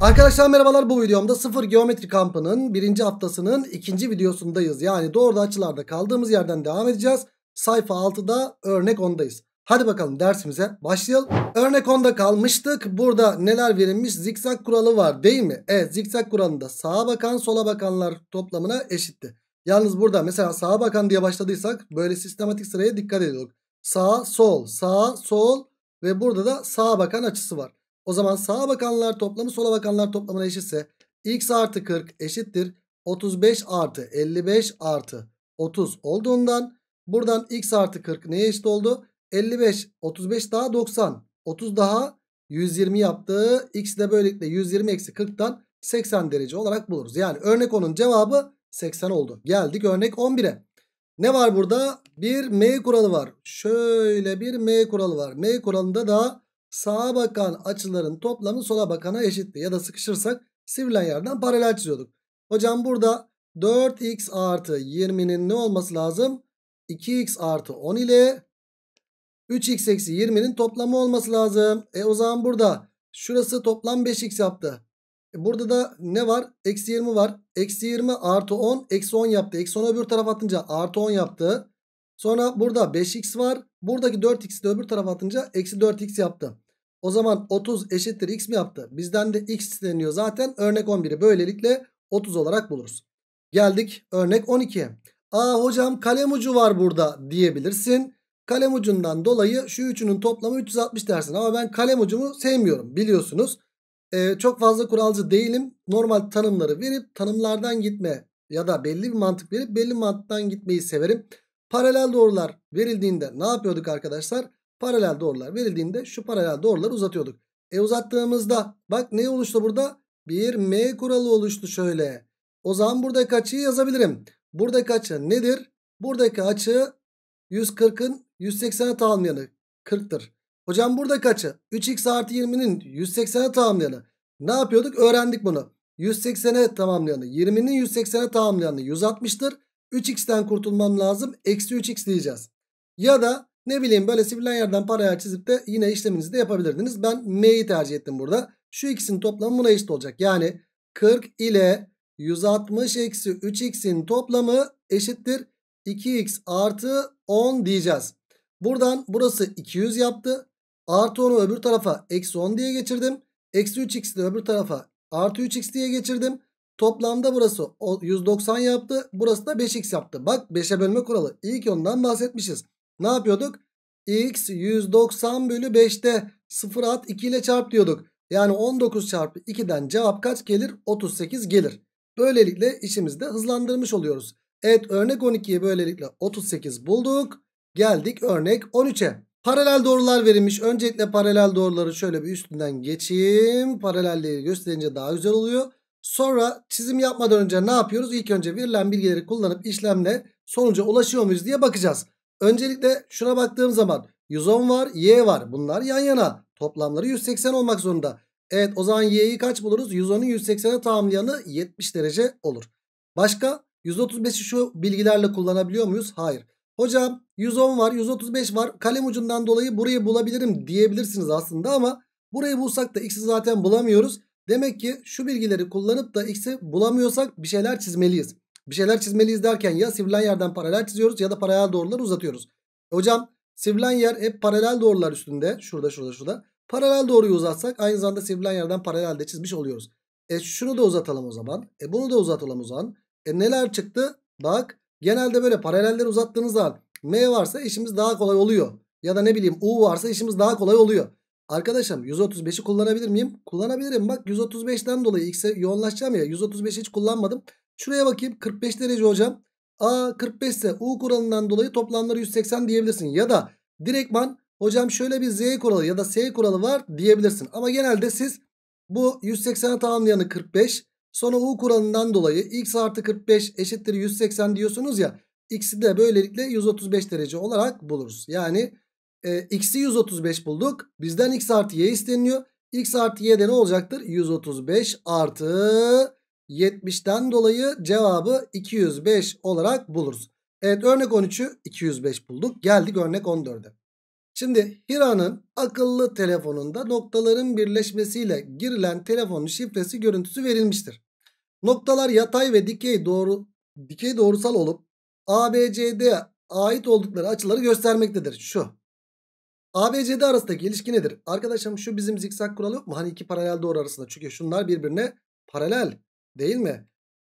Arkadaşlar merhabalar bu videomda sıfır geometri kampının birinci haftasının ikinci videosundayız. Yani doğruda açılarda kaldığımız yerden devam edeceğiz. Sayfa 6'da örnek 10'dayız. Hadi bakalım dersimize başlayalım. Örnek 10'da kalmıştık. Burada neler verilmiş? Zikzak kuralı var değil mi? Evet zikzak kuralında sağa bakan sola bakanlar toplamına eşitti. Yalnız burada mesela sağa bakan diye başladıysak böyle sistematik sıraya dikkat ediyorduk. Sağ sol sağ sol ve burada da sağa bakan açısı var. O zaman sağa bakanlar toplamı sola bakanlar toplamına eşitse x artı 40 eşittir 35 artı 55 artı 30 olduğundan buradan x artı 40 neye eşit oldu? 55 35 daha 90 30 daha 120 yaptı. X de böylelikle 120 eksi 40'tan 80 derece olarak buluruz. Yani örnek 10'un cevabı 80 oldu. Geldik örnek 11'e. Ne var burada? Bir M kuralı var. Şöyle bir M kuralı var. M kuralında da sağa bakan açıların toplamı sola bakana eşitti. Ya da sıkışırsak sivrilen yerden paralel çiziyorduk. Hocam burada 4x artı 20'nin ne olması lazım? 2x artı 10 ile 3x eksi 20'nin toplamı olması lazım. E o zaman burada şurası toplam 5x yaptı. E burada da ne var? Eksi 20 var. Eksi 20 artı 10 eksi 10 yaptı. Eksi 10 öbür tarafa atınca artı 10 yaptı. Sonra burada 5x var. Buradaki 4x'i de öbür tarafa atınca eksi 4x yaptı. O zaman 30 eşittir x mi yaptı? Bizden de x isteniyor zaten. Örnek 11'i böylelikle 30 olarak buluruz. Geldik örnek 12'ye. Aa hocam kalem ucu var burada diyebilirsin. Kalem ucundan dolayı şu üçünün toplamı 360 dersin. Ama ben kalem ucumu sevmiyorum biliyorsunuz. Ee, çok fazla kuralcı değilim. Normal tanımları verip tanımlardan gitme ya da belli bir mantık verip belli mantıktan gitmeyi severim. Paralel doğrular verildiğinde ne yapıyorduk arkadaşlar? Paralel doğrular verildiğinde şu paralel doğruları uzatıyorduk. E uzattığımızda bak ne oluştu burada? Bir M kuralı oluştu şöyle. O zaman buradaki açıyı yazabilirim. Buradaki açı nedir? Buradaki açı 140'ın 180'e tamamlayanı 40'tır. Hocam buradaki açı 3x artı 20'nin 180'e tamamlayanı. Ne yapıyorduk? Öğrendik bunu. 180'e tamamlayanı 20'nin 180'e tamamlayanı 160'tır. 3x'ten kurtulmam lazım. Eksi 3x diyeceğiz. Ya da ne bileyim böyle sivilen yerden paralel çizip de yine işleminizi de yapabilirdiniz. Ben m'yi tercih ettim burada. Şu x'in toplamı buna eşit olacak. Yani 40 ile 160 eksi 3x'in toplamı eşittir 2x artı 10 diyeceğiz. Buradan burası 200 yaptı. Artı 10'u öbür tarafa eksi 10 diye geçirdim. Eksi 3 xi de öbür tarafa artı 3x diye geçirdim. Toplamda burası 190 yaptı. Burası da 5x yaptı. Bak 5'e bölme kuralı. İlk ondan bahsetmişiz. Ne yapıyorduk? x 190 bölü 5'te 0 at 2 ile çarp diyorduk. Yani 19 çarpı 2'den cevap kaç gelir? 38 gelir. Böylelikle işimizde hızlandırmış oluyoruz. Evet örnek 12'yi böylelikle 38 bulduk. Geldik örnek 13'e. Paralel doğrular verilmiş. Öncelikle paralel doğruları şöyle bir üstünden geçeyim. Paralelliği gösterince daha güzel oluyor. Sonra çizim yapmadan önce ne yapıyoruz? İlk önce verilen bilgileri kullanıp işlemle sonuca ulaşıyor muyuz diye bakacağız. Öncelikle şuna baktığım zaman 110 var, y var. Bunlar yan yana. Toplamları 180 olmak zorunda. Evet o zaman y'yi kaç buluruz? 110'u 180'e tamamlayanı 70 derece olur. Başka 135'i şu bilgilerle kullanabiliyor muyuz? Hayır. Hocam 110 var 135 var kalem ucundan dolayı burayı bulabilirim diyebilirsiniz aslında ama burayı bulsak da x'i zaten bulamıyoruz. Demek ki şu bilgileri kullanıp da x'i bulamıyorsak bir şeyler çizmeliyiz. Bir şeyler çizmeliyiz derken ya sivrilen yerden paralel çiziyoruz ya da paralel doğruları uzatıyoruz. Hocam sivrilen yer hep paralel doğrular üstünde. Şurada şurada şurada. Paralel doğruyu uzatsak aynı zamanda sivrilen yerden paralel de çizmiş oluyoruz. E şunu da uzatalım o zaman. E bunu da uzatalım o zaman. E neler çıktı? Bak genelde böyle paraleller uzattığınız zaman M varsa işimiz daha kolay oluyor. Ya da ne bileyim U varsa işimiz daha kolay oluyor. Arkadaşım 135'i kullanabilir miyim? Kullanabilirim. Bak 135'ten dolayı x'e yoğunlaşacağım ya. 135'i hiç kullanmadım. Şuraya bakayım 45 derece hocam. A 45 ise U kuralından dolayı toplamları 180 diyebilirsin. Ya da direktman hocam şöyle bir Z kuralı ya da S kuralı var diyebilirsin. Ama genelde siz bu 180'e tamamlayanı 45 sonra U kuralından dolayı x artı 45 eşittir 180 diyorsunuz ya. X'i de böylelikle 135 derece olarak buluruz. Yani e, x'i 135 bulduk. Bizden x artı y isteniyor. x artı y de ne olacaktır? 135 artı 70'ten dolayı cevabı 205 olarak buluruz. Evet örnek 13'ü 205 bulduk. Geldik örnek 14'e. Şimdi Hira'nın akıllı telefonunda noktaların birleşmesiyle girilen telefonun şifresi görüntüsü verilmiştir. Noktalar yatay ve dikey doğru dikey doğrusal olup ABCD ait oldukları açıları göstermektedir. Şu ABCD arasındaki ilişki nedir? Arkadaşlarım şu bizim zikzak kuralı yok mu? Hani iki paralel doğru arasında. Çünkü şunlar birbirine paralel değil mi?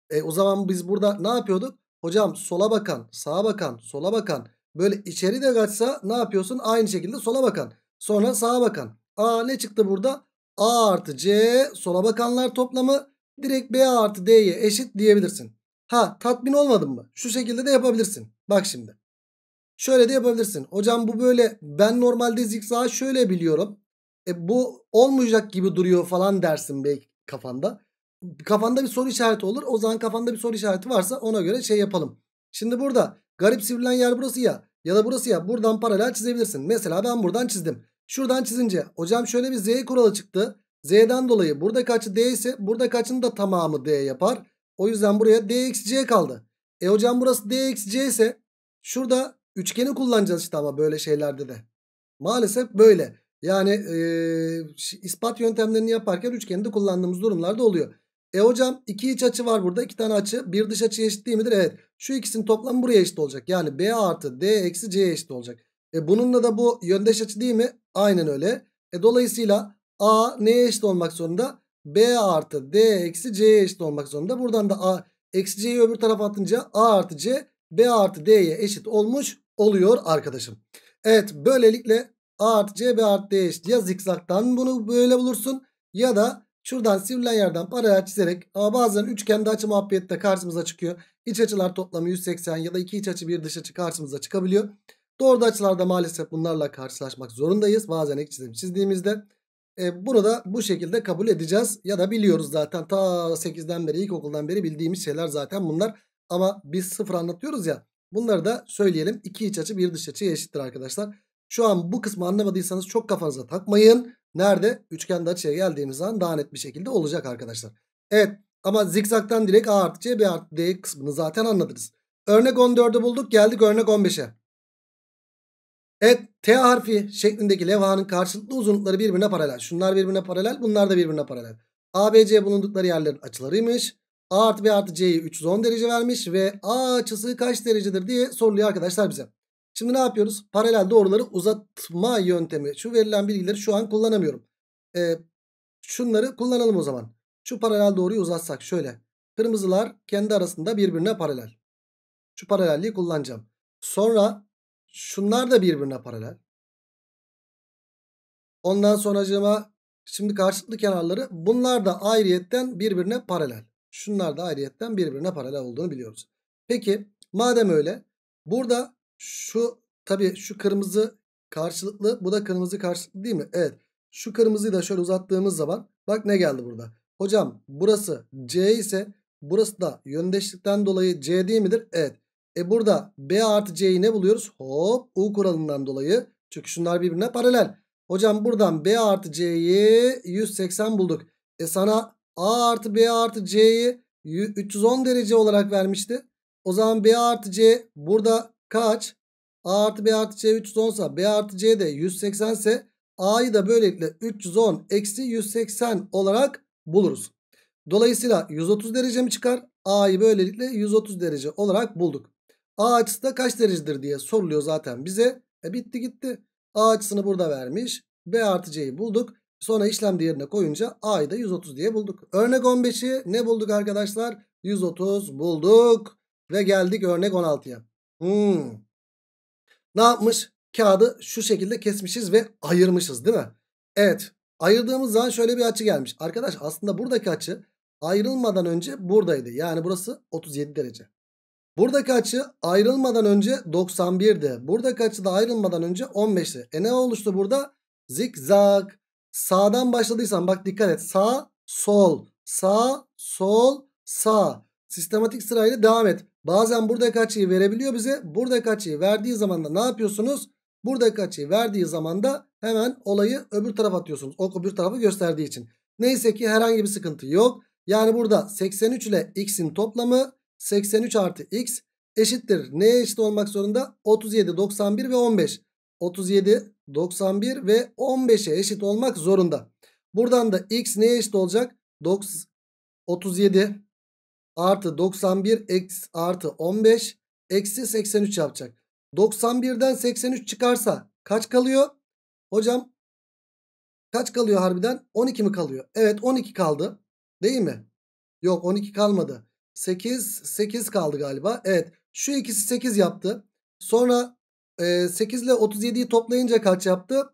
E, o zaman biz burada ne yapıyorduk? Hocam sola bakan, sağa bakan, sola bakan. Böyle içeri de kaçsa ne yapıyorsun? Aynı şekilde sola bakan. Sonra sağa bakan. A ne çıktı burada? A artı C sola bakanlar toplamı direkt B artı D'ye eşit diyebilirsin. Ha tatmin olmadın mı? Şu şekilde de yapabilirsin. Bak şimdi. Şöyle de yapabilirsin. Hocam bu böyle ben normalde zikzağı şöyle biliyorum. E bu olmayacak gibi duruyor falan dersin belki kafanda. Kafanda bir soru işareti olur. O zaman kafanda bir soru işareti varsa ona göre şey yapalım. Şimdi burada garip sivrilen yer burası ya ya da burası ya buradan paralel çizebilirsin. Mesela ben buradan çizdim. Şuradan çizince hocam şöyle bir z kuralı çıktı. Z'den dolayı burada kaçı D ise burada kaçın da tamamı D yapar. O yüzden buraya D eksi C kaldı. E hocam burası D eksi C ise şurada Üçgeni kullanacağız işte ama böyle şeylerde de. Maalesef böyle. Yani e, ispat yöntemlerini yaparken üçgeni de kullandığımız durumlarda oluyor. E hocam iki iç açı var burada. iki tane açı. Bir dış açı eşit değil midir? Evet. Şu ikisinin toplamı buraya eşit olacak. Yani B artı D eksi C eşit olacak. E bununla da bu yöndeş açı değil mi? Aynen öyle. E dolayısıyla A neye eşit olmak zorunda? B artı D eksi c eşit olmak zorunda. Buradan da A eksi C'yi öbür tarafa atınca A artı C B artı D'ye eşit olmuş oluyor arkadaşım. Evet böylelikle A artı C B artı D eşit. Ya zikzaktan bunu böyle bulursun ya da şuradan sivrilen yerden paralel çizerek ama bazen üçgende açı muhabbette karşımıza çıkıyor. İç açılar toplamı 180 ya da iki iç açı bir dış açı karşımıza çıkabiliyor. Doğru açılarda maalesef bunlarla karşılaşmak zorundayız. Bazen ek çizim çizdiğimizde. E, bunu da bu şekilde kabul edeceğiz. Ya da biliyoruz zaten ta 8'den beri ilkokuldan beri bildiğimiz şeyler zaten bunlar. Ama biz sıfır anlatıyoruz ya. Bunları da söyleyelim. 2 iç açı bir dış açı eşittir arkadaşlar. Şu an bu kısmı anlamadıysanız çok kafanıza takmayın. Nerede? Üçgende açıya geldiğimiz zaman daha net bir şekilde olacak arkadaşlar. Evet ama zikzaktan direkt A artı C B artı D kısmını zaten anladınız. Örnek 14'ü bulduk geldik örnek 15'e. Evet T harfi şeklindeki levhanın karşılıklı uzunlukları birbirine paralel. Şunlar birbirine paralel bunlar da birbirine paralel. ABC bulundukları yerlerin açılarıymış. A artı B artı C'yi 310 derece vermiş ve A açısı kaç derecedir diye soruluyor arkadaşlar bize. Şimdi ne yapıyoruz? Paralel doğruları uzatma yöntemi. Şu verilen bilgileri şu an kullanamıyorum. Ee, şunları kullanalım o zaman. Şu paralel doğruyu uzatsak şöyle. Kırmızılar kendi arasında birbirine paralel. Şu paralelliği kullanacağım. Sonra şunlar da birbirine paralel. Ondan sonra acaba şimdi karşılıklı kenarları bunlar da ayrıyetten birbirine paralel. Şunlar da ayrıyetten birbirine paralel olduğunu biliyoruz. Peki madem öyle burada şu tabi şu kırmızı karşılıklı bu da kırmızı karşılıklı değil mi? Evet şu kırmızıyı da şöyle uzattığımız zaman bak ne geldi burada. Hocam burası C ise burası da yöndeşlikten dolayı C değil midir? Evet. E burada B artı C'yi ne buluyoruz? Hop U kuralından dolayı. Çünkü şunlar birbirine paralel. Hocam buradan B artı C'yi 180 bulduk. E sana A artı B artı C'yi 310 derece olarak vermişti. O zaman B artı C burada kaç? A artı B artı C 310 sa B artı C de 180 ise A'yı da böylelikle 310 eksi 180 olarak buluruz. Dolayısıyla 130 derece mi çıkar? A'yı böylelikle 130 derece olarak bulduk. A açısı da kaç derecedir diye soruluyor zaten bize. E bitti gitti. A açısını burada vermiş. B artı C'yi bulduk. Sonra işlem yerine koyunca A'yı da 130 diye bulduk. Örnek 15'i ne bulduk arkadaşlar? 130 bulduk. Ve geldik örnek 16'ya. Hmm. Ne yapmış? Kağıdı şu şekilde kesmişiz ve ayırmışız değil mi? Evet. Ayırdığımız zaman şöyle bir açı gelmiş. Arkadaş aslında buradaki açı ayrılmadan önce buradaydı. Yani burası 37 derece. Buradaki açı ayrılmadan önce 91'di. Buradaki açı da ayrılmadan önce 15'ti. E ne oluştu burada? Zikzak. Sağdan başladıysan bak dikkat et. Sağ, sol, sağ, sol, sağ. Sistematik sırayla devam et. Bazen buradaki açıyı verebiliyor bize. Buradaki açıyı verdiği zaman da ne yapıyorsunuz? Buradaki açıyı verdiği zaman da hemen olayı öbür tarafa atıyorsunuz. O öbür tarafı gösterdiği için. Neyse ki herhangi bir sıkıntı yok. Yani burada 83 ile x'in toplamı 83 artı x eşittir. Neye eşit olmak zorunda? 37, 91 ve 15. 37, 91 ve 15'e eşit olmak zorunda. Buradan da x neye eşit olacak? 37 artı 91 artı 15 eksi 83 yapacak. 91'den 83 çıkarsa kaç kalıyor? Hocam kaç kalıyor harbiden? 12 mi kalıyor? Evet 12 kaldı değil mi? Yok 12 kalmadı. 8 8 kaldı galiba. Evet şu ikisi 8 yaptı. Sonra 8 ile 37'yi toplayınca kaç yaptı?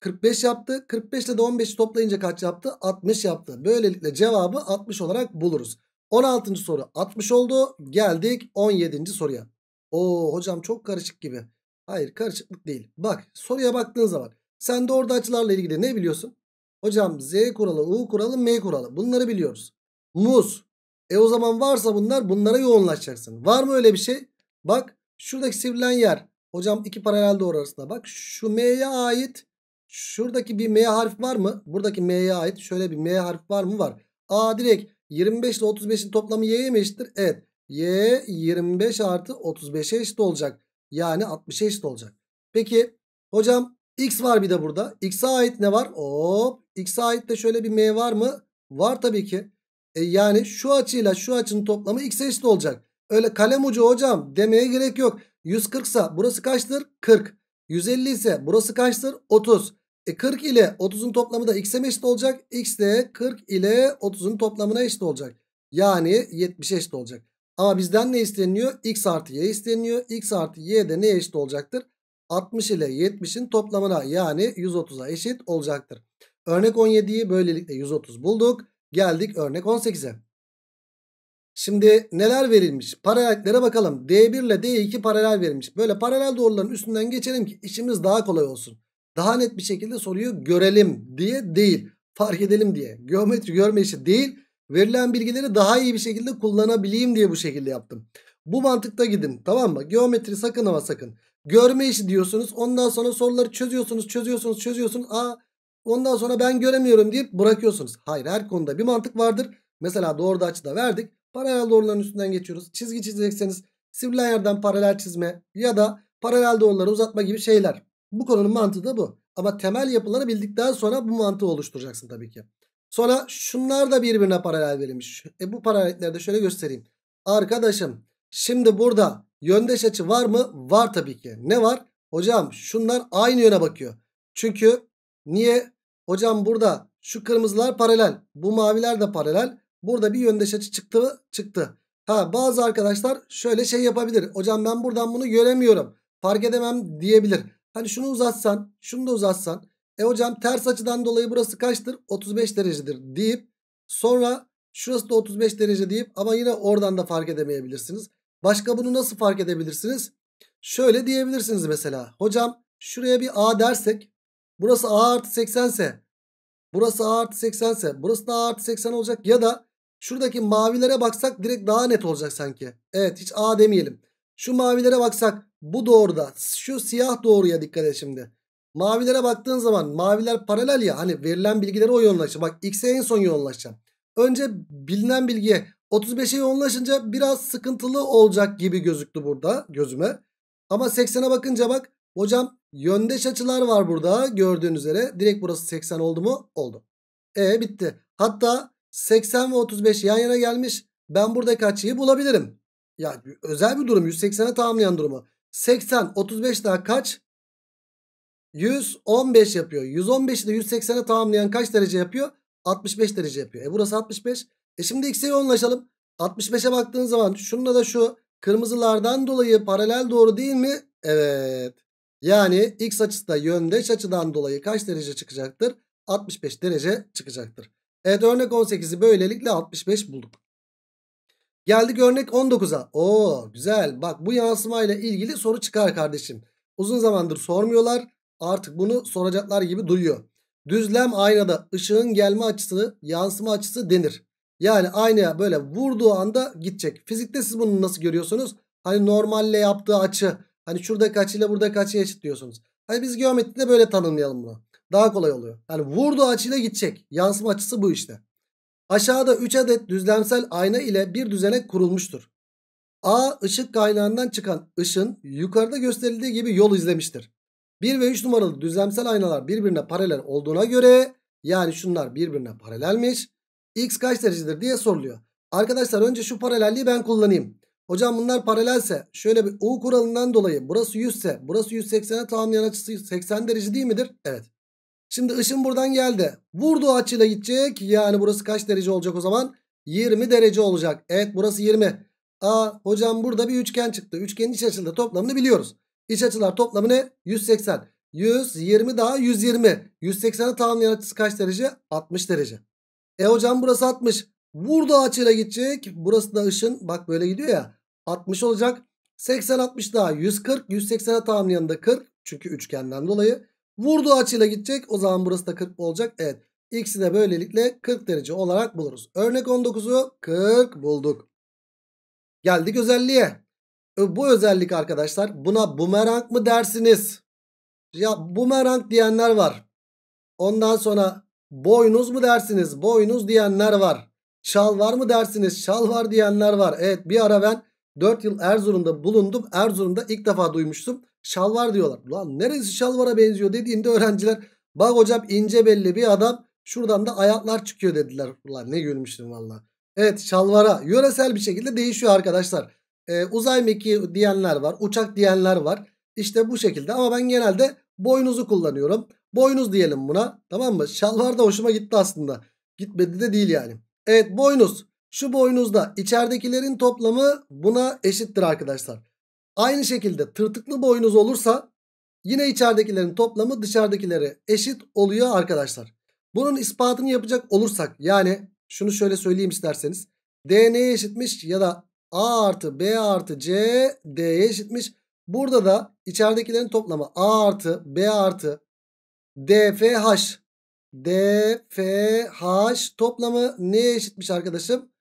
45 yaptı. 45 ile de 15'i toplayınca kaç yaptı? 60 yaptı. Böylelikle cevabı 60 olarak buluruz. 16. soru 60 oldu. Geldik 17. soruya. Oo hocam çok karışık gibi. Hayır karışıklık değil. Bak soruya baktığın zaman sen de orada açılarla ilgili ne biliyorsun? Hocam Z kuralı, U kuralı, M kuralı bunları biliyoruz. Muz. E o zaman varsa bunlar bunlara yoğunlaşacaksın. Var mı öyle bir şey? Bak şuradaki sivrilen yer Hocam iki paralel doğru arasında bak. Şu M'ye ait şuradaki bir M harfi var mı? Buradaki M'ye ait şöyle bir M harfi var mı? Var. A direkt 25 ile 35'in toplamı Y'ye mi eşittir? Evet. Y 25 artı 35'e eşit olacak. Yani 60'a eşit olacak. Peki hocam X var bir de burada. X'e ait ne var? Hop. X'e ait de şöyle bir M var mı? Var tabii ki. E yani şu açıyla şu açının toplamı X'e eşit olacak. Öyle kalem ucu hocam demeye gerek yok. 140 ise burası kaçtır? 40. 150 ise burası kaçtır? 30. E 40 ile 30'un toplamı da x'e eşit olacak? x de 40 ile 30'un toplamına eşit olacak. Yani 70 eşit olacak. Ama bizden ne isteniyor? x artı y isteniyor. x artı y de neye eşit olacaktır? 60 ile 70'in toplamına yani 130'a eşit olacaktır. Örnek 17'yi böylelikle 130 bulduk. Geldik örnek 18'e. Şimdi neler verilmiş? Paralelliklere bakalım. D1 ile D2 paralel verilmiş. Böyle paralel doğruların üstünden geçelim ki işimiz daha kolay olsun. Daha net bir şekilde soruyu görelim diye değil. Fark edelim diye. Geometri görme işi değil. Verilen bilgileri daha iyi bir şekilde kullanabileyim diye bu şekilde yaptım. Bu mantıkta gidin tamam mı? Geometri sakın ama sakın. Görme işi diyorsunuz. Ondan sonra soruları çözüyorsunuz, çözüyorsunuz, çözüyorsunuz. Aa, ondan sonra ben göremiyorum deyip bırakıyorsunuz. Hayır her konuda bir mantık vardır. Mesela doğru açıda verdik. Paralel doğruların üstünden geçiyoruz. Çizgi çizecekseniz sivrilen yerden paralel çizme ya da paralel doğruları uzatma gibi şeyler. Bu konunun mantığı da bu. Ama temel yapıları bildikten sonra bu mantığı oluşturacaksın tabii ki. Sonra şunlar da birbirine paralel verilmiş. E bu paralellikleri de şöyle göstereyim. Arkadaşım şimdi burada yöndeş açı var mı? Var tabii ki. Ne var? Hocam şunlar aynı yöne bakıyor. Çünkü niye? Hocam burada şu kırmızılar paralel. Bu maviler de paralel. Burada bir yöndeş açı çıktı mı? Çıktı. Ha bazı arkadaşlar şöyle şey yapabilir. Hocam ben buradan bunu göremiyorum. Fark edemem diyebilir. Hani şunu uzatsan, şunu da uzatsan. E hocam ters açıdan dolayı burası kaçtır? 35 derecedir deyip sonra şurası da 35 derece deyip ama yine oradan da fark edemeyebilirsiniz. Başka bunu nasıl fark edebilirsiniz? Şöyle diyebilirsiniz mesela. Hocam şuraya bir A dersek burası A artı 80 ise burası A artı 80 ise burası da A artı 80 olacak ya da Şuradaki mavilere baksak direkt daha net olacak sanki. Evet hiç A demeyelim. Şu mavilere baksak bu doğruda. Şu siyah doğruya dikkat et şimdi. Mavilere baktığın zaman maviler paralel ya. Hani verilen bilgileri o yoğunlaşacak. Bak X'e en son yoğunlaşacağım. Önce bilinen bilgiye 35'e yoğunlaşınca biraz sıkıntılı olacak gibi gözüktü burada gözüme. Ama 80'e bakınca bak hocam yöndeş açılar var burada gördüğün üzere. Direkt burası 80 oldu mu? Oldu. E bitti. Hatta 80 ve 35 yan yana gelmiş. Ben burada açıyı bulabilirim. Ya özel bir durum 180'e tamamlayan durumu. 80 35 daha kaç? 115 yapıyor. 115'i de 180'e tamamlayan kaç derece yapıyor? 65 derece yapıyor. E burası 65. E şimdi x'e yoğunlaşalım. 65'e baktığın zaman şununla da şu kırmızılardan dolayı paralel doğru değil mi? Evet. Yani x açısı da yöndeş açıdan dolayı kaç derece çıkacaktır? 65 derece çıkacaktır. Evet örnek 18'i böylelikle 65 bulduk. Geldik örnek 19'a. Oo güzel. Bak bu yansıma ile ilgili soru çıkar kardeşim. Uzun zamandır sormuyorlar. Artık bunu soracaklar gibi duyuyor. Düzlem aynada ışığın gelme açısı, yansıma açısı denir. Yani aynaya böyle vurduğu anda gidecek. Fizikte siz bunu nasıl görüyorsunuz? Hani normalle yaptığı açı. Hani şurada kaçıyla burada açıyı eşit diyorsunuz. Hani biz geometride böyle tanımlayalım bunu. Daha kolay oluyor. Yani vurduğu açıyla gidecek. Yansıma açısı bu işte. Aşağıda 3 adet düzlemsel ayna ile bir düzenek kurulmuştur. A ışık kaynağından çıkan ışın yukarıda gösterildiği gibi yol izlemiştir. 1 ve 3 numaralı düzlemsel aynalar birbirine paralel olduğuna göre yani şunlar birbirine paralelmiş. X kaç derecedir diye soruluyor. Arkadaşlar önce şu paralelliği ben kullanayım. Hocam bunlar paralelse şöyle bir U kuralından dolayı burası 100 ise burası 180'e tamamlayan açısı 80 derece değil midir? Evet. Şimdi ışın buradan geldi. Vurduğu açıyla gidecek. Yani burası kaç derece olacak o zaman? 20 derece olacak. Evet burası 20. Aa hocam burada bir üçgen çıktı. Üçgenin iç açıları toplamını biliyoruz. İç açılar toplamı ne? 180. 120 daha 120. 180'i tamamlayan açısı kaç derece? 60 derece. E hocam burası 60. Vurduğu açıyla gidecek. Burası da ışın. Bak böyle gidiyor ya. 60 olacak. 80 60 daha 140. 180'e tamamlayan da 40. Çünkü üçgenden dolayı. Vurduğu açıyla gidecek. O zaman burası da 40 olacak. Evet. X'i de böylelikle 40 derece olarak buluruz. Örnek 19'u 40 bulduk. Geldik özelliğe. Bu özellik arkadaşlar buna bumerang mı dersiniz? Ya bumerang diyenler var. Ondan sonra boynuz mu dersiniz? Boynuz diyenler var. Çal var mı dersiniz? Çal var diyenler var. Evet bir ara ben 4 yıl Erzurum'da bulundum. Erzurum'da ilk defa duymuştum. Şalvar diyorlar. Ulan neresi şalvara benziyor Dediğinde öğrenciler bak hocam ince belli bir adam şuradan da ayaklar çıkıyor dediler. Ulan ne gülmüştüm valla. Evet şalvara yöresel bir şekilde değişiyor arkadaşlar. Ee, uzay meki diyenler var. Uçak diyenler var. İşte bu şekilde ama ben genelde boynuzu kullanıyorum. Boynuz diyelim buna. Tamam mı? Şalvar da hoşuma gitti aslında. Gitmedi de değil yani. Evet boynuz. Şu boynuzda içeridekilerin toplamı buna eşittir arkadaşlar. Aynı şekilde tırtıklı boynuz olursa yine içeridekilerin toplamı dışarıdakilere eşit oluyor arkadaşlar. Bunun ispatını yapacak olursak yani şunu şöyle söyleyeyim isterseniz. D neye eşitmiş ya da A artı B artı C D'ye eşitmiş. Burada da içeridekilerin toplamı A artı B artı DFH DFH toplamı neye eşitmiş arkadaşım?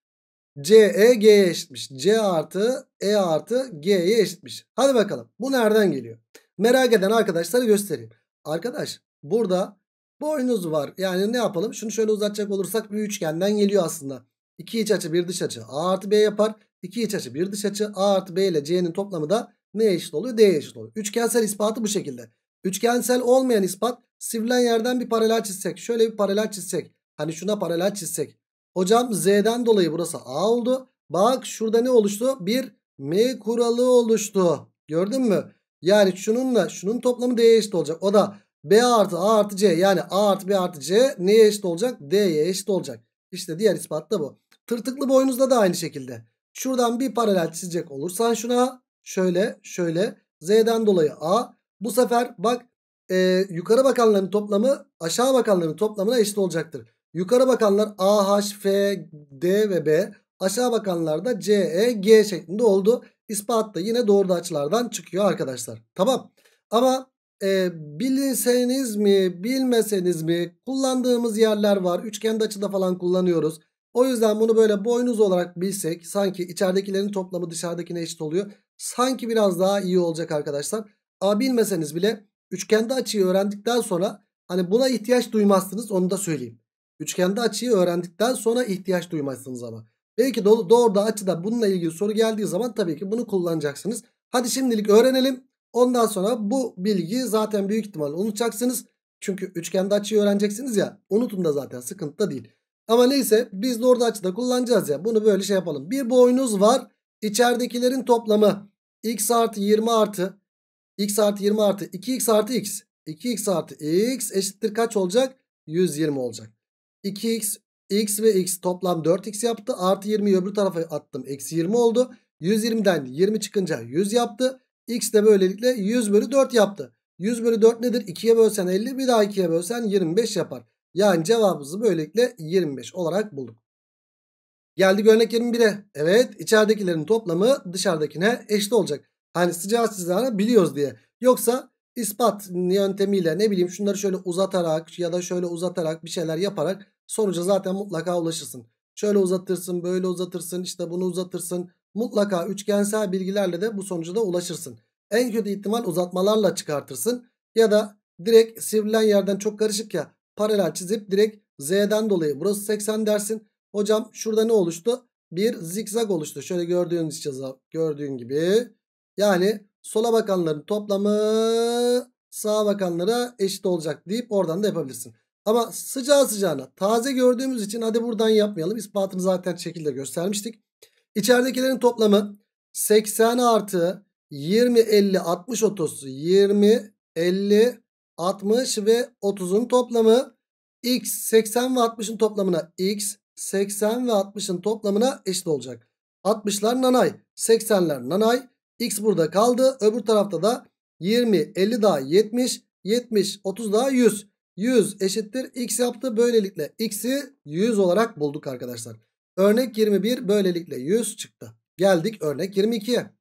CE G'ye eşitmiş. C artı E artı G'ye eşitmiş. Hadi bakalım bu nereden geliyor? Merak eden arkadaşlara göstereyim. Arkadaş burada boynuz var. Yani ne yapalım? Şunu şöyle uzatacak olursak bir üçgenden geliyor aslında. İki iç açı bir dış açı A artı B yapar. İki iç açı bir dış açı A artı B ile C'nin toplamı da ne eşit oluyor? D eşit oluyor. Üçgensel ispatı bu şekilde. Üçgensel olmayan ispat sivrilen yerden bir paralel çizsek. Şöyle bir paralel çizsek. Hani şuna paralel çizsek. Hocam Z'den dolayı burası A oldu. Bak şurada ne oluştu? Bir M kuralı oluştu. Gördün mü? Yani şununla şunun toplamı D'ye eşit olacak. O da B artı A artı C yani A artı B artı C neye eşit olacak? D'ye eşit olacak. İşte diğer ispat da bu. Tırtıklı boynuzda da aynı şekilde. Şuradan bir paralel çizecek olursan şuna şöyle şöyle Z'den dolayı A. Bu sefer bak e, yukarı bakanların toplamı aşağı bakanların toplamına eşit olacaktır. Yukarı bakanlar A, H, F, D ve B. Aşağı bakanlar da C, E, G şeklinde oldu. İspat da yine doğru açılardan çıkıyor arkadaşlar. Tamam. Ama e, bilinseniz mi bilmeseniz mi kullandığımız yerler var. Üçgende açıda falan kullanıyoruz. O yüzden bunu böyle boynuz olarak bilsek sanki içeridekilerin toplamı dışarıdakine eşit oluyor. Sanki biraz daha iyi olacak arkadaşlar. Ama bilmeseniz bile üçgende açıyı öğrendikten sonra hani buna ihtiyaç duymazsınız onu da söyleyeyim. Üçgende açıyı öğrendikten sonra ihtiyaç duymazsınız ama. Belki doğru da açıda bununla ilgili soru geldiği zaman tabii ki bunu kullanacaksınız. Hadi şimdilik öğrenelim. Ondan sonra bu bilgiyi zaten büyük ihtimalle unutacaksınız. Çünkü üçgende açıyı öğreneceksiniz ya. Unutun da zaten sıkıntı da değil. Ama neyse biz doğru da açıda kullanacağız ya. Bunu böyle şey yapalım. Bir boyunuz var. İçeridekilerin toplamı x artı 20 artı x artı 20 artı 2x artı x. 2x artı x eşittir kaç olacak? 120 olacak. 2x x ve x toplam 4x yaptı. Artı 20'yi öbür tarafa attım. Eksi 20 oldu. 120'den 20 çıkınca 100 yaptı. X de böylelikle 100 bölü 4 yaptı. 100 bölü 4 nedir? 2'ye bölsen 50 bir daha 2'ye bölsen 25 yapar. Yani cevabımızı böylelikle 25 olarak bulduk. Geldik örnek 21'e. Evet içeridekilerin toplamı dışarıdakine eşit olacak. Hani sıcağı sıcağına biliyoruz diye. Yoksa ispat yöntemiyle ne bileyim şunları şöyle uzatarak ya da şöyle uzatarak bir şeyler yaparak sonuca zaten mutlaka ulaşırsın. Şöyle uzatırsın, böyle uzatırsın, işte bunu uzatırsın. Mutlaka üçgensel bilgilerle de bu sonuca da ulaşırsın. En kötü ihtimal uzatmalarla çıkartırsın. Ya da direkt sivrilen yerden çok karışık ya paralel çizip direkt Z'den dolayı burası 80 dersin. Hocam şurada ne oluştu? Bir zikzak oluştu. Şöyle gördüğünüz gördüğün gibi. Yani sola bakanların toplamı sağa bakanlara eşit olacak deyip oradan da yapabilirsin. Ama sıcağı sıcağına taze gördüğümüz için hadi buradan yapmayalım. İspatını zaten şekilde göstermiştik. İçeridekilerin toplamı 80 artı 20, 50, 60, 30, 20, 50, 60 ve 30'un toplamı x 80 ve 60'ın toplamına x 80 ve 60'ın toplamına eşit olacak. 60'lar nanay, 80'ler nanay, X burada kaldı. Öbür tarafta da 20, 50 daha 70, 70, 30 daha 100. 100 eşittir x yaptı. Böylelikle x'i 100 olarak bulduk arkadaşlar. Örnek 21 böylelikle 100 çıktı. Geldik örnek 22'ye.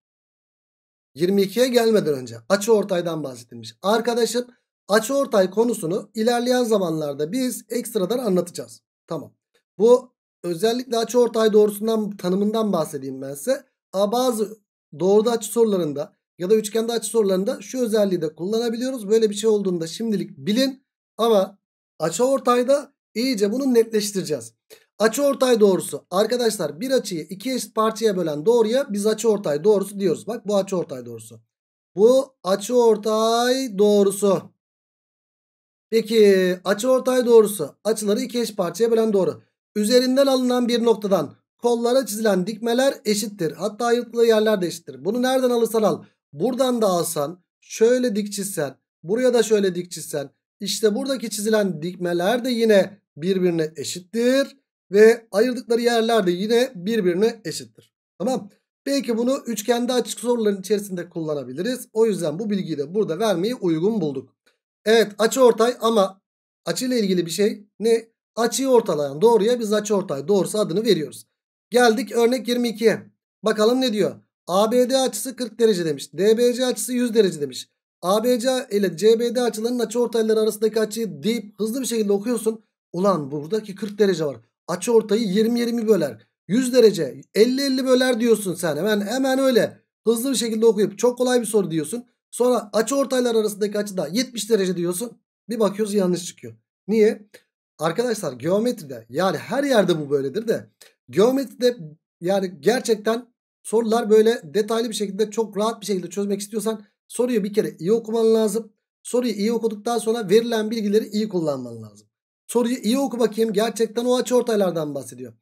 22'ye gelmeden önce açı ortaydan bahsedilmiş. Arkadaşım açı ortay konusunu ilerleyen zamanlarda biz ekstradan anlatacağız. Tamam. Bu özellikle açı ortay doğrusundan tanımından bahsedeyim ben size. bazı doğruda açı sorularında ya da üçgende açı sorularında şu özelliği de kullanabiliyoruz. Böyle bir şey olduğunda şimdilik bilin ama açı ortayda iyice bunu netleştireceğiz. Açı ortay doğrusu arkadaşlar bir açıyı iki eşit parçaya bölen doğruya biz açı ortay doğrusu diyoruz. Bak bu açı ortay doğrusu. Bu açı ortay doğrusu. Peki açı ortay doğrusu açıları iki eş parçaya bölen doğru. Üzerinden alınan bir noktadan kollara çizilen dikmeler eşittir. Hatta ayrıntılı yerler de eşittir. Bunu nereden alırsan al. Buradan da alsan şöyle dik çizsen buraya da şöyle dik çizsen işte buradaki çizilen dikmeler de yine birbirine eşittir. Ve ayırdıkları yerler de yine birbirine eşittir. Tamam. Belki bunu üçgende açık soruların içerisinde kullanabiliriz. O yüzden bu bilgiyi de burada vermeyi uygun bulduk. Evet açı ortay ama açıyla ilgili bir şey ne? Açıyı ortalayan doğruya biz açı ortay doğrusu adını veriyoruz. Geldik örnek 22'ye. Bakalım ne diyor? ABD açısı 40 derece demiş. DBC açısı 100 derece demiş. ABC ile CBD açılarının açı ortayları arasındaki açıyı deyip hızlı bir şekilde okuyorsun. Ulan buradaki 40 derece var. Açı ortayı 20-20 böler. 100 derece 50-50 böler diyorsun sen. Hemen hemen öyle hızlı bir şekilde okuyup çok kolay bir soru diyorsun. Sonra açı ortaylar arasındaki açı da 70 derece diyorsun. Bir bakıyoruz yanlış çıkıyor. Niye? Arkadaşlar geometride yani her yerde bu böyledir de Geometride yani gerçekten sorular böyle detaylı bir şekilde çok rahat bir şekilde çözmek istiyorsan soruyu bir kere iyi okuman lazım. Soruyu iyi okuduktan sonra verilen bilgileri iyi kullanman lazım. Soruyu iyi oku bakayım. Gerçekten o açı ortaylardan bahsediyor.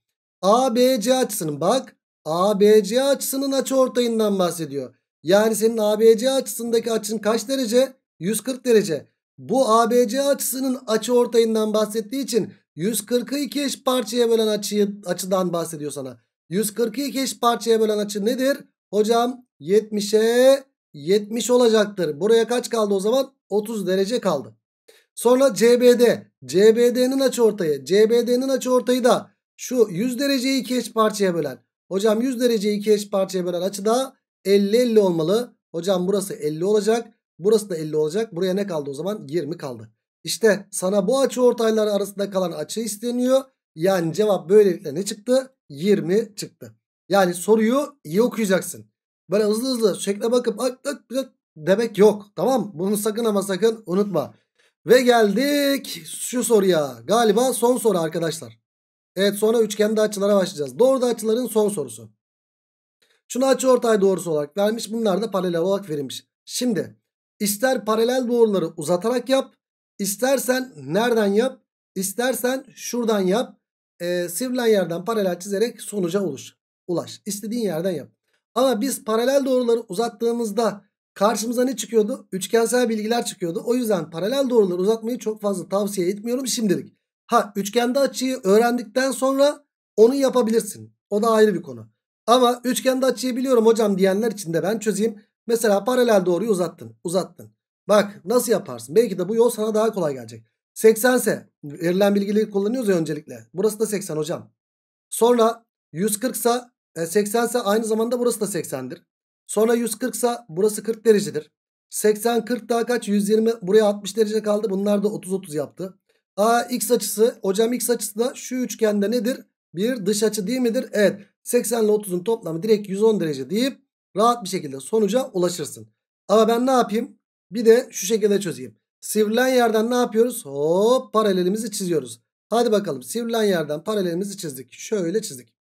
ABC açısının bak ABC açısının açı ortayından bahsediyor. Yani senin ABC açısındaki açın kaç derece? 140 derece. Bu ABC açısının açı ortayından bahsettiği için 140'ı iki eş parçaya bölen açıyı, açıdan bahsediyor sana. 140'ı iki eş parçaya bölen açı nedir? Hocam 70'e 70 olacaktır. Buraya kaç kaldı o zaman? 30 derece kaldı. Sonra CBD. CBD'nin açıortayı. CBD'nin açıortayı da şu 100 dereceyi iki eş parçaya bölen. Hocam 100 dereceyi iki eş parçaya bölen açı da 50-50 olmalı. Hocam burası 50 olacak. Burası da 50 olacak. Buraya ne kaldı o zaman? 20 kaldı. İşte sana bu açı ortayları arasında kalan açı isteniyor. Yani cevap böylelikle ne çıktı? 20 çıktı. Yani soruyu iyi okuyacaksın. Böyle hızlı hızlı şekle bakıp ak, ak, ak, demek yok. Tamam Bunu sakın ama sakın unutma. Ve geldik şu soruya. Galiba son soru arkadaşlar. Evet sonra üçgende açılara başlayacağız. Doğru açıların son sorusu. Şunu açı ortay doğrusu olarak vermiş. Bunlar da paralel olarak verilmiş. Şimdi ister paralel doğruları uzatarak yap. İstersen nereden yap? İstersen şuradan yap. E, sivrilen yerden paralel çizerek sonuca ulaş. ulaş. İstediğin yerden yap. Ama biz paralel doğruları uzattığımızda karşımıza ne çıkıyordu? Üçgensel bilgiler çıkıyordu. O yüzden paralel doğruları uzatmayı çok fazla tavsiye etmiyorum şimdilik. Ha üçgende açıyı öğrendikten sonra onu yapabilirsin. O da ayrı bir konu. Ama üçgende açıyı biliyorum hocam diyenler için de ben çözeyim. Mesela paralel doğruyu uzattın. Uzattın. Bak nasıl yaparsın? Belki de bu yol sana daha kolay gelecek. 80 ise verilen bilgileri kullanıyoruz ya öncelikle. Burası da 80 hocam. Sonra 140 ise 80 ise aynı zamanda burası da 80'dir. Sonra 140 ise burası 40 derecedir. 80 40 daha kaç? 120 buraya 60 derece kaldı. Bunlar da 30 30 yaptı. A x açısı hocam x açısı da şu üçgende nedir? Bir dış açı değil midir? Evet. 80 ile 30'un toplamı direkt 110 derece deyip rahat bir şekilde sonuca ulaşırsın. Ama ben ne yapayım? Bir de şu şekilde çözeyim. Sivrilen yerden ne yapıyoruz? Hop paralelimizi çiziyoruz. Hadi bakalım sivrilen yerden paralelimizi çizdik. Şöyle çizdik.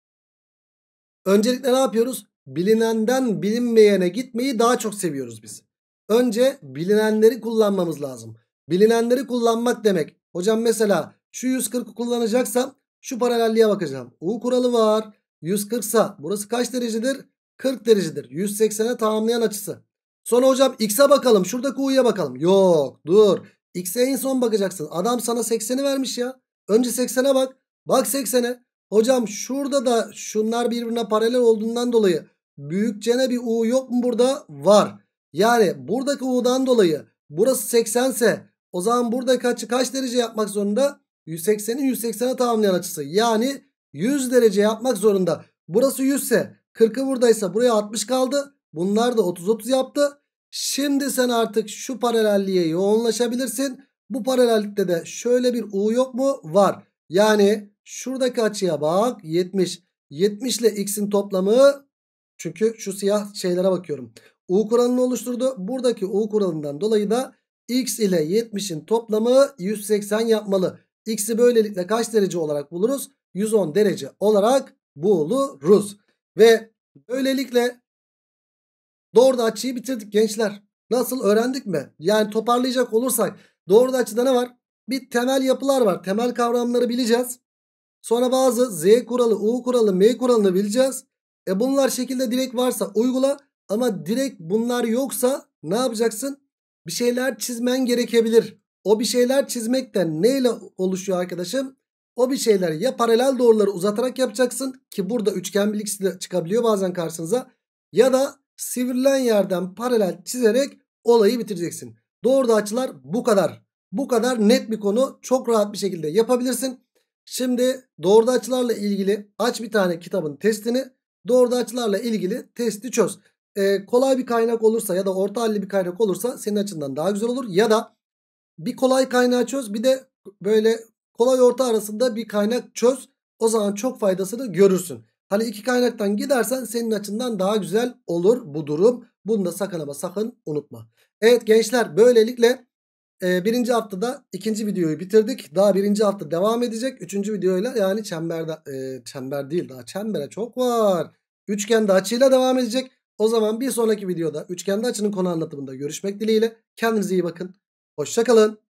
Öncelikle ne yapıyoruz? Bilinenden bilinmeyene gitmeyi daha çok seviyoruz biz. Önce bilinenleri kullanmamız lazım. Bilinenleri kullanmak demek. Hocam mesela şu 140'ı kullanacaksam şu paralelliğe bakacağım. U kuralı var. 140 sa burası kaç derecedir? 40 derecedir. 180'e tamamlayan açısı. Sonra hocam x'e bakalım. Şuradaki u'ya bakalım. Yok dur. X'e en son bakacaksın. Adam sana 80'i vermiş ya. Önce 80'e bak. Bak 80'e. Hocam şurada da şunlar birbirine paralel olduğundan dolayı büyükçene bir u yok mu burada? Var. Yani buradaki u'dan dolayı burası 80 ise o zaman burada açı kaç derece yapmak zorunda? 180'in 180'e tamamlayan açısı. Yani 100 derece yapmak zorunda. Burası 100 ise 40'ı buradaysa buraya 60 kaldı. Bunlar da 30-30 yaptı. Şimdi sen artık şu paralelliğe yoğunlaşabilirsin. Bu paralellikte de şöyle bir U yok mu? Var. Yani şuradaki açıya bak 70. 70 ile x'in toplamı çünkü şu siyah şeylere bakıyorum. U kuralını oluşturdu. Buradaki U kuralından dolayı da x ile 70'in toplamı 180 yapmalı. X'i böylelikle kaç derece olarak buluruz? 110 derece olarak buluruz. Ve böylelikle Doğru açıyı bitirdik gençler. Nasıl öğrendik mi? Yani toparlayacak olursak doğru açıda ne var? Bir temel yapılar var. Temel kavramları bileceğiz. Sonra bazı Z kuralı, U kuralı, M kuralını bileceğiz. E bunlar şekilde direkt varsa uygula ama direkt bunlar yoksa ne yapacaksın? Bir şeyler çizmen gerekebilir. O bir şeyler çizmekten neyle oluşuyor arkadaşım? O bir şeyler ya paralel doğruları uzatarak yapacaksın ki burada üçgen bilgisi de çıkabiliyor bazen karşınıza. Ya da Sivrilen yerden paralel çizerek olayı bitireceksin. Doğru da açılar bu kadar. Bu kadar net bir konu. Çok rahat bir şekilde yapabilirsin. Şimdi doğruda açılarla ilgili aç bir tane kitabın testini. Doğruda açılarla ilgili testi çöz. Ee, kolay bir kaynak olursa ya da orta halli bir kaynak olursa senin açından daha güzel olur. Ya da bir kolay kaynağı çöz bir de böyle kolay orta arasında bir kaynak çöz. O zaman çok faydasını görürsün. Hani iki kaynaktan gidersen senin açından daha güzel olur bu durum. Bunu da sakın ama sakın unutma. Evet gençler böylelikle e, birinci haftada ikinci videoyu bitirdik. Daha birinci hafta devam edecek. Üçüncü videoyla yani çemberde e, çember değil daha çembere çok var. Üçgende açıyla devam edecek. O zaman bir sonraki videoda üçgende açının konu anlatımında görüşmek dileğiyle. Kendinize iyi bakın. Hoşçakalın.